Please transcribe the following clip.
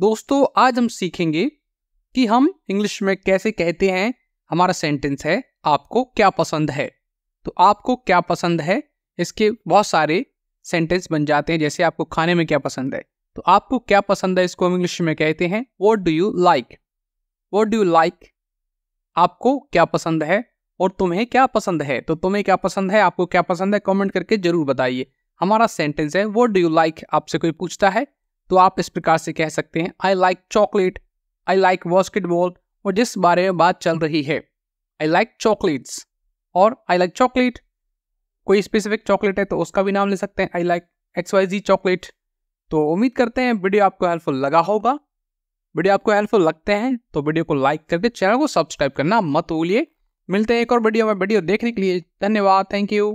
दोस्तों आज हम सीखेंगे कि हम इंग्लिश में कैसे कहते हैं हमारा सेंटेंस है आपको क्या पसंद है तो आपको क्या पसंद है इसके बहुत सारे सेंटेंस बन जाते हैं जैसे आपको खाने में क्या पसंद है तो आपको क्या पसंद है इसको हम इंग्लिश में कहते हैं what do you like what do you like आपको क्या पसंद है और तुम्हें क्या पसंद है तो तुम्हें क्या पसंद है आपको क्या पसंद है कमेंट करके जरूर बताइए हमारा सेंटेंस है वॉट डू यू लाइक आपसे कोई पूछता है तो आप इस प्रकार से कह सकते हैं I like chocolate I like basketball और जिस बारे में बात चल रही है आई लाइक चॉकलेट्स और आई लाइक चॉकलेट कोई स्पेसिफिक चॉकलेट है तो उसका भी नाम ले सकते हैं I like X Y Z chocolate तो उम्मीद करते हैं वीडियो आपको हेल्पफुल लगा होगा वीडियो आपको हेल्पफुल लगते हैं तो वीडियो को लाइक करके चैनल को सब्सक्राइब करना मत भूलिए मिलते हैं एक और वीडियो में वीडियो देखने के लिए धन्यवाद थैंक यू